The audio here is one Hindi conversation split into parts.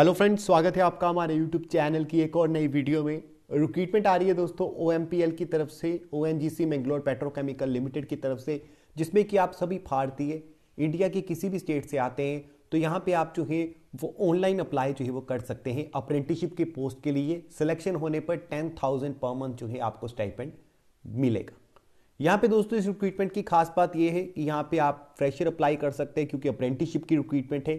हेलो फ्रेंड्स स्वागत है आपका हमारे यूट्यूब चैनल की एक और नई वीडियो में रिक्रूटमेंट आ रही है दोस्तों ओ की तरफ से O N G C Mangalore petrochemical limited की तरफ से जिसमें कि आप सभी भारतीय इंडिया के किसी भी स्टेट से आते हैं तो यहाँ पे आप जो है वो ऑनलाइन अप्लाई जो है वो कर सकते हैं अप्रेंटिसशिप के पोस्ट के लिए सिलेक्शन होने पर टेन थाउजेंड पर मंथ जो है आपको स्टाइपेंड मिलेगा यहाँ पे दोस्तों इस रिक्रूटमेंट की खास बात यह है कि यहाँ पे आप फ्रेशर अप्लाई कर सकते हैं क्योंकि अप्रेंटिसशिप की रिक्रूटमेंट है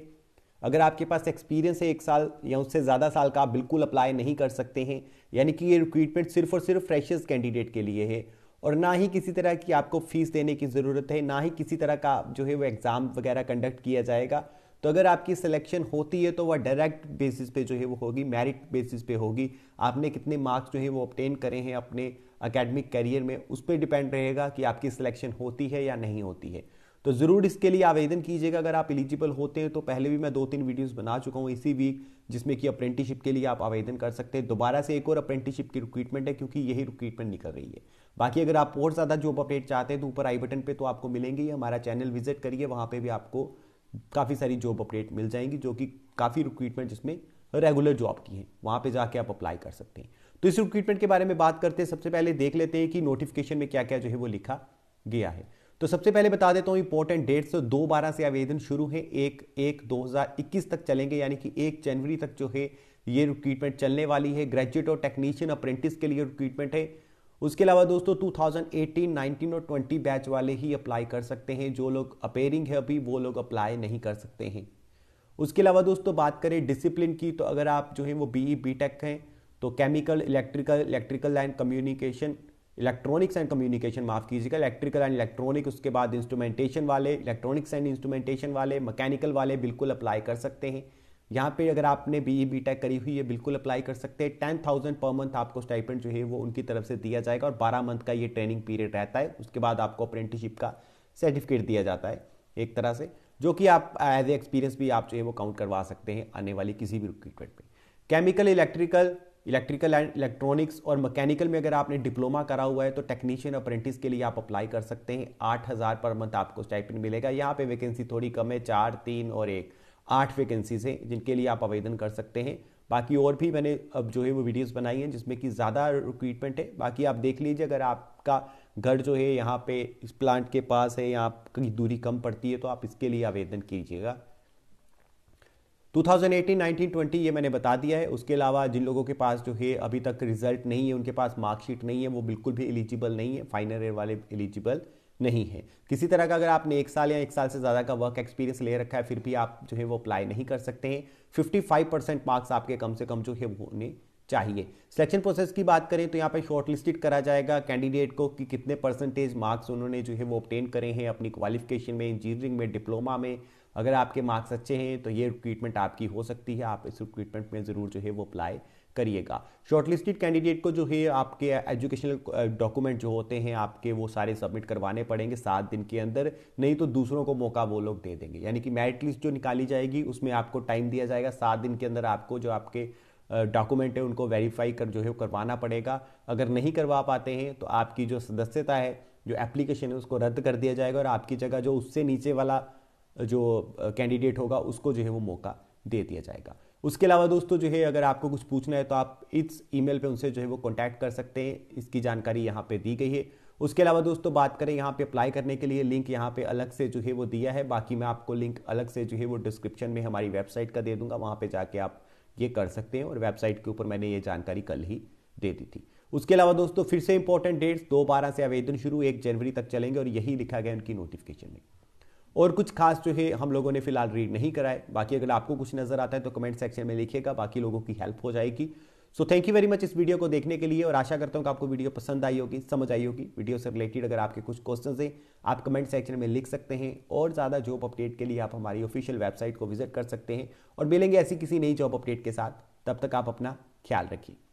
अगर आपके पास एक्सपीरियंस है एक साल या उससे ज़्यादा साल का आप बिल्कुल अप्लाई नहीं कर सकते हैं यानी कि ये रिक्रूटमेंट सिर्फ और सिर्फ फ्रेशर्स कैंडिडेट के लिए है और ना ही किसी तरह की आपको फीस देने की ज़रूरत है ना ही किसी तरह का जो है वो एग्ज़ाम वगैरह कंडक्ट किया जाएगा तो अगर आपकी सिलेक्शन होती है तो वह डायरेक्ट बेसिस पे जो है वो होगी मेरिट बेसिस पे होगी आपने कितने मार्क्स जो है वो ऑप्टेन करे हैं अपने अकेडमिक करियर में उस पर डिपेंड रहेगा कि आपकी सिलेक्शन होती है या नहीं होती है तो ज़रूर इसके लिए आवेदन कीजिएगा अगर आप एलिजिबल होते हैं तो पहले भी मैं दो तीन वीडियोस बना चुका हूँ इसी वीक जिसमें कि अप्रेंटिसशिप के लिए आप आवेदन कर सकते हैं दोबारा से एक और अप्रेंटिसशिप की रिक्रूटमेंट है क्योंकि यही रिक्रूटमेंट निकल रही है बाकी अगर आप और ज़्यादा जॉब अपडेट चाहते हैं तो ऊपर आई बटन पर तो आपको मिलेंगे हमारा चैनल विजिट करिए वहाँ पर भी आपको काफ़ी सारी जॉब अपडेट मिल जाएंगी जो कि काफ़ी रिक्रूटमेंट जिसमें रेगुलर जॉब की है वहाँ पर जाके आप अप्लाई कर सकते हैं तो इस रिक्रूटमेंट के बारे में बात करते हैं सबसे पहले देख लेते हैं कि नोटिफिकेशन में क्या क्या जो है वो लिखा गया है तो सबसे पहले बता देता हूँ इंपॉर्टेंट डेट्स तो दो बारह से आवेदन शुरू है एक एक 2021 तक चलेंगे यानी कि एक जनवरी तक जो है ये रिक्रूटमेंट चलने वाली है ग्रेजुएट और टेक्नीशियन अप्रेंटिस के लिए रिक्रूटमेंट है उसके अलावा दोस्तों 2018, 19 और 20 बैच वाले ही अप्लाई कर सकते हैं जो लोग अपेयरिंग है अभी वो लोग अप्लाई नहीं कर सकते हैं उसके अलावा दोस्तों बात करें डिसिप्लिन की तो अगर आप जो है वो बी ई बी टेक हैं तो chemical electrical electrical and communication electronics and communication माफ कीजिएगा इलेक्ट्रिकल एंड इलेक्ट्रॉनिक उसके बाद इंस्ट्रूमेंटेशन वाले इलेक्ट्रॉनिक्स एंड इंस्ट्रूमेंटेशन वाले मैकेनिकल वाले बिल्कुल अप्लाई कर सकते हैं यहाँ पे अगर आपने बी ई बी टेक करी हुई है बिल्कुल अप्लाई कर सकते हैं टेन थाउजेंड पर मंथ आपको स्टाइपेंट जो है वो उनकी तरफ से दिया जाएगा और बारह मंथ का ये ट्रेनिंग पीरियड रहता है उसके बाद आपको अप्रेंटिसशिप का सर्टिफिकेट दिया जाता है एक तरह से जो कि आप एज ए एक्सपीरियंस भी आप जो है वो काउंट करवा सकते हैं आने वाली किसी भी रिक्रूटमेंट में chemical electrical electrical and electronics और मैकेनिकल में अगर आपने डिप्लोमा करा हुआ है तो टेक्नीशियन अप्रेंटिस के लिए आप अप्लाई कर सकते हैं आठ हज़ार पर मंथ आपको स्टाइपेंड मिलेगा यहाँ पे वैकेंसी थोड़ी कम है चार तीन और एक आठ वैकेंसीज हैं जिनके लिए आप आवेदन कर सकते हैं बाकी और भी मैंने अब जो है वो वीडियोज़ बनाई हैं जिसमें कि ज़्यादा रिक्रूटमेंट है बाकी आप देख लीजिए अगर आपका घर जो है यहाँ पे इस प्लांट के पास है यहाँ की दूरी कम पड़ती है तो आप इसके लिए आवेदन कीजिएगा 2018, 19, 20 ये मैंने बता दिया है उसके अलावा जिन लोगों के पास जो है अभी तक रिजल्ट नहीं है उनके पास मार्कशीट नहीं है वो बिल्कुल भी एलिजिबल नहीं है फाइनल ईयर वाले एलिजिबल नहीं है किसी तरह का अगर आपने एक साल या एक साल से ज़्यादा का वर्क एक्सपीरियंस ले रखा है फिर भी आप जो है वो अप्लाई नहीं कर सकते हैं फिफ्टी परसेंट मार्क्स आपके कम से कम जो है वो होने चाहिए सिलेक्शन प्रोसेस की बात करें तो यहाँ पे शॉर्ट करा जाएगा कैंडिडेट को कि कितने परसेंटेज मार्क्स उन्होंने जो है वो ऑप्टेन करे हैं अपनी क्वालिफिकेशन में इंजीनियरिंग में डिप्लोमा में अगर आपके मार्क्स अच्छे हैं तो ये रिक्रूटमेंट आपकी हो सकती है आप इस रिक्रूटमेंट में ज़रूर जो है वो अप्लाई करिएगा शॉर्टलिस्टेड कैंडिडेट को जो है आपके एजुकेशनल डॉक्यूमेंट जो होते हैं आपके वो सारे सबमिट करवाने पड़ेंगे सात दिन के अंदर नहीं तो दूसरों को मौका वो लोग दे देंगे यानी कि मेरिट लिस्ट जो निकाली जाएगी उसमें आपको टाइम दिया जाएगा सात दिन के अंदर आपको जो आपके डॉक्यूमेंट है उनको वेरीफाई कर जो है करवाना पड़ेगा अगर नहीं करवा पाते हैं तो आपकी जो सदस्यता है जो एप्लीकेशन है उसको रद्द कर दिया जाएगा और आपकी जगह जो उससे नीचे वाला जो कैंडिडेट होगा उसको जो है वो मौका दे दिया जाएगा उसके अलावा दोस्तों जो है अगर आपको कुछ पूछना है तो आप इस ईमेल पे उनसे जो है वो कांटेक्ट कर सकते हैं इसकी जानकारी यहाँ पे दी गई है उसके अलावा दोस्तों बात करें यहाँ पे अप्लाई करने के लिए लिंक यहाँ पे अलग से जो है वो दिया है बाकी मैं आपको लिंक अलग से जो है वो डिस्क्रिप्शन में हमारी वेबसाइट का दे दूंगा वहाँ पर जाके आप ये कर सकते हैं और वेबसाइट के ऊपर मैंने ये जानकारी कल ही दे दी थी उसके अलावा दोस्तों फिर से इंपॉर्टेंट डेट्स दो बारह से आवेदन शुरू एक जनवरी तक चलेंगे और यही लिखा गया उनकी नोटिफिकेशन में और कुछ खास जो है हम लोगों ने फिलहाल रीड नहीं कराए बाकी अगर आपको कुछ नज़र आता है तो कमेंट सेक्शन में लिखिएगा बाकी लोगों की हेल्प हो जाएगी so thank you very much इस वीडियो को देखने के लिए और आशा करता हूँ कि आपको वीडियो पसंद आई होगी समझ आई होगी वीडियो से रिलेटेड अगर आपके कुछ क्वेश्चन हैं आप कमेंट सेक्शन में लिख सकते हैं और ज़्यादा जॉब अपडेट के लिए आप हमारी ऑफिशियल वेबसाइट को विजिट कर सकते हैं और मिलेंगे ऐसी किसी नई जॉब अपडेट के साथ तब तक आप अपना ख्याल रखिए